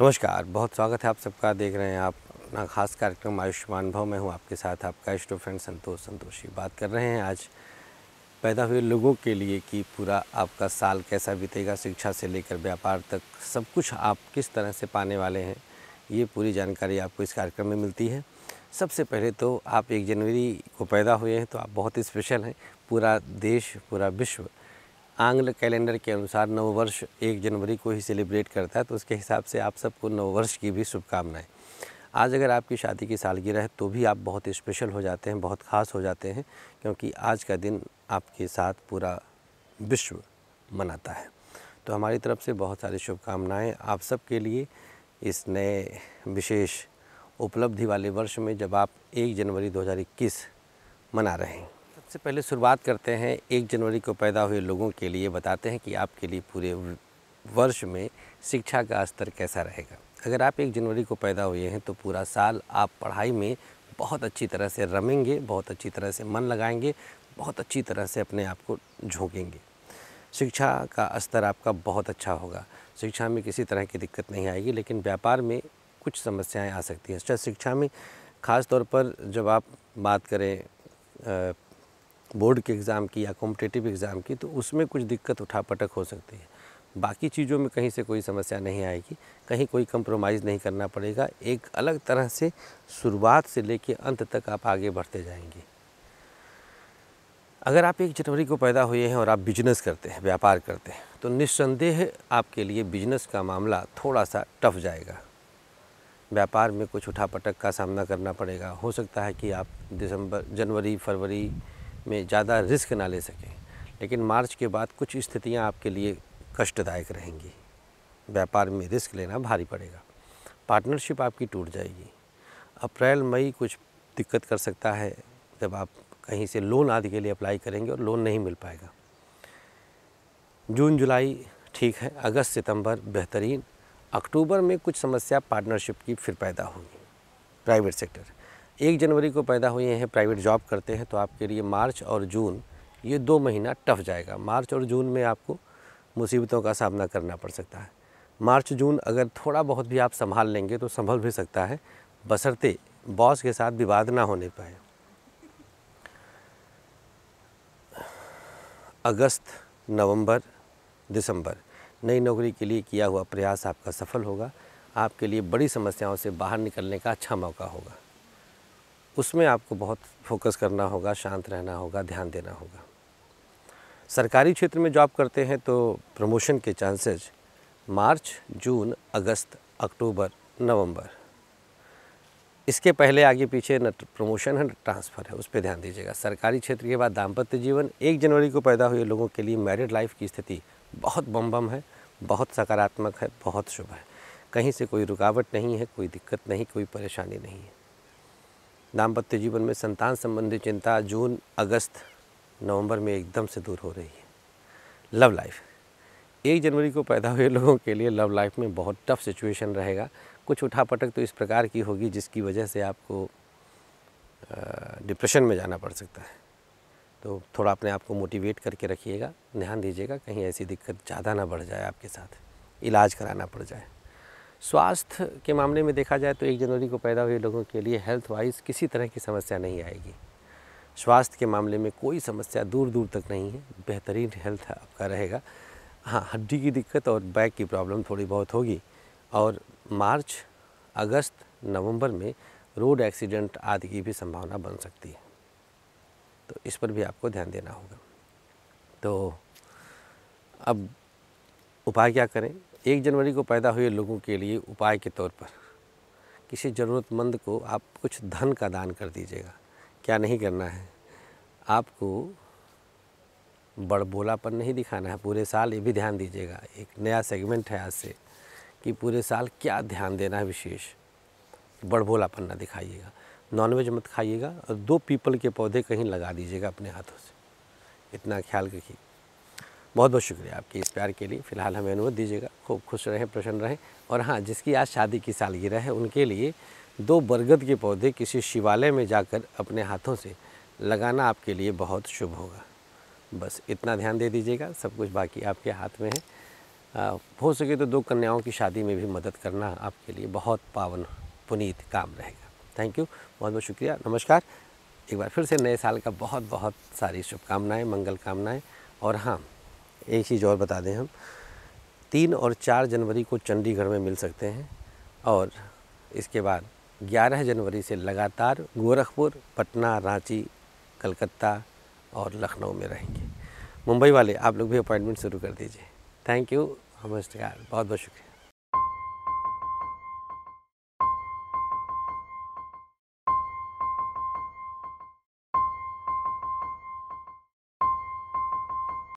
नमस्कार बहुत स्वागत है आप सबका देख रहे हैं आप अपना खास कार्यक्रम आयुष्मान भव में हूँ आपके साथ आपका इष्ट फ्रेंड संतोष संतोषी बात कर रहे हैं आज पैदा हुए लोगों के लिए कि पूरा आपका साल कैसा बीतेगा शिक्षा से लेकर व्यापार तक सब कुछ आप किस तरह से पाने वाले हैं ये पूरी जानकारी आपको इस कार्यक्रम में मिलती है सबसे पहले तो आप एक जनवरी को पैदा हुए हैं तो आप बहुत स्पेशल हैं पूरा देश पूरा विश्व आंग्ल कैलेंडर के अनुसार नववर्ष एक जनवरी को ही सेलिब्रेट करता है तो उसके हिसाब से आप सबको नववर्ष की भी शुभकामनाएँ आज अगर आपकी शादी की सालगिरह है तो भी आप बहुत स्पेशल हो जाते हैं बहुत ख़ास हो जाते हैं क्योंकि आज का दिन आपके साथ पूरा विश्व मनाता है तो हमारी तरफ से बहुत सारी शुभकामनाएँ आप सबके लिए इस नए विशेष उपलब्धि वाले वर्ष में जब आप एक जनवरी 2021 मना रहे हैं सबसे पहले शुरुआत करते हैं एक जनवरी को पैदा हुए लोगों के लिए बताते हैं कि आपके लिए पूरे वर्ष में शिक्षा का स्तर कैसा रहेगा अगर आप एक जनवरी को पैदा हुए हैं तो पूरा साल आप पढ़ाई में बहुत अच्छी तरह से रमेंगे बहुत अच्छी तरह से मन लगाएंगे बहुत अच्छी तरह से अपने आप को झोंकेंगे शिक्षा का स्तर आपका बहुत अच्छा होगा शिक्षा में किसी तरह की दिक्कत नहीं आएगी लेकिन व्यापार में कुछ समस्याएं आ सकती हैं अच्छा, शिक्षा में ख़ास तौर पर जब आप बात करें बोर्ड के एग्ज़ाम की या कॉम्पिटेटिव एग्ज़ाम की तो उसमें कुछ दिक्कत उठा पटक हो सकती है बाकी चीज़ों में कहीं से कोई समस्या नहीं आएगी कहीं कोई कंप्रोमाइज़ नहीं करना पड़ेगा एक अलग तरह से शुरुआत से लेकर अंत तक आप आगे बढ़ते जाएंगे अगर आप एक जनवरी को पैदा हुए हैं और आप बिजनेस करते हैं व्यापार करते हैं तो निस्संदेह आपके लिए बिजनेस का मामला थोड़ा सा टफ जाएगा व्यापार में कुछ उठापटक का सामना करना पड़ेगा हो सकता है कि आप दिसंबर जनवरी फरवरी में ज़्यादा रिस्क ना ले सकें लेकिन मार्च के बाद कुछ स्थितियाँ आपके लिए कष्टदायक रहेंगी व्यापार में रिस्क लेना भारी पड़ेगा पार्टनरशिप आपकी टूट जाएगी अप्रैल मई कुछ दिक्कत कर सकता है जब आप कहीं से लोन आदि के लिए अप्लाई करेंगे और लोन नहीं मिल पाएगा जून जुलाई ठीक है अगस्त सितंबर बेहतरीन अक्टूबर में कुछ समस्या पार्टनरशिप की फिर पैदा होगी प्राइवेट सेक्टर एक जनवरी को पैदा हुए हैं प्राइवेट जॉब करते हैं तो आपके लिए मार्च और जून ये दो महीना टफ जाएगा मार्च और जून में आपको मुसीबतों का सामना करना पड़ सकता है मार्च जून अगर थोड़ा बहुत भी आप संभाल लेंगे तो संभल भी सकता है बसरते बॉस के साथ विवाद ना होने पाए अगस्त नवंबर दिसंबर नई नौकरी के लिए किया हुआ प्रयास आपका सफल होगा आपके लिए बड़ी समस्याओं से बाहर निकलने का अच्छा मौका होगा उसमें आपको बहुत फोकस करना होगा शांत रहना होगा ध्यान देना होगा सरकारी क्षेत्र में जॉब करते हैं तो प्रमोशन के चांसेज मार्च जून अगस्त अक्टूबर नवंबर इसके पहले आगे पीछे न प्रमोशन तो है न ट्रांसफ़र है उस पर ध्यान दीजिएगा सरकारी क्षेत्र के बाद दाम्पत्य जीवन एक जनवरी को पैदा हुए लोगों के लिए मैरिड लाइफ की स्थिति बहुत बम बम है बहुत सकारात्मक है बहुत शुभ है कहीं से कोई रुकावट नहीं है कोई दिक्कत नहीं कोई परेशानी नहीं है दाम्पत्य जीवन में संतान संबंधी चिंता जून अगस्त नवंबर में एकदम से दूर हो रही है लव लाइफ एक जनवरी को पैदा हुए लोगों के लिए लव लाइफ में बहुत टफ सिचुएशन रहेगा कुछ उठापटक तो इस प्रकार की होगी जिसकी वजह से आपको डिप्रेशन में जाना पड़ सकता है तो थोड़ा अपने आप को मोटिवेट करके रखिएगा ध्यान दीजिएगा कहीं ऐसी दिक्कत ज़्यादा ना बढ़ जाए आपके साथ इलाज कराना पड़ जाए स्वास्थ्य के मामले में देखा जाए तो एक जनवरी को पैदा हुए लोगों के लिए हेल्थ वाइज किसी तरह की समस्या नहीं आएगी स्वास्थ्य के मामले में कोई समस्या दूर दूर तक नहीं है बेहतरीन हेल्थ आपका रहेगा हाँ हड्डी की दिक्कत और बैक की प्रॉब्लम थोड़ी बहुत होगी और मार्च अगस्त नवंबर में रोड एक्सीडेंट आदि की भी संभावना बन सकती है तो इस पर भी आपको ध्यान देना होगा तो अब उपाय क्या करें एक जनवरी को पैदा हुए लोगों के लिए उपाय के तौर पर किसी ज़रूरतमंद को आप कुछ धन का दान कर दीजिएगा क्या नहीं करना है आपको बड़बोलापन नहीं दिखाना है पूरे साल ये भी ध्यान दीजिएगा एक नया सेगमेंट है आज से कि पूरे साल क्या ध्यान देना है विशेष बड़बोलापन ना दिखाइएगा नॉनवेज मत खाइएगा और दो पीपल के पौधे कहीं लगा दीजिएगा अपने हाथों से इतना ख्याल रखिए बहुत बहुत शुक्रिया आपके इस प्यार के लिए फ़िलहाल हमें अनुमति दीजिएगा खूब खुश रहें प्रसन्न रहें और हाँ जिसकी आज शादी की सालगिरह है उनके लिए दो बरगद के पौधे किसी शिवालय में जाकर अपने हाथों से लगाना आपके लिए बहुत शुभ होगा बस इतना ध्यान दे दीजिएगा सब कुछ बाकी आपके हाथ में है हो सके तो दो कन्याओं की शादी में भी मदद करना आपके लिए बहुत पावन पुनीत काम रहेगा थैंक यू बहुत बहुत शुक्रिया नमस्कार एक बार फिर से नए साल का बहुत बहुत सारी शुभकामनाएँ मंगल कामनाएँ और हाँ एक चीज़ और बता दें हम तीन और चार जनवरी को चंडीगढ़ में मिल सकते हैं और इसके बाद 11 जनवरी से लगातार गोरखपुर पटना रांची कलकत्ता और लखनऊ में रहेंगे मुंबई वाले आप लोग भी अपॉइंटमेंट शुरू कर दीजिए थैंक यू नमस्कार बहुत बहुत शुक्रिया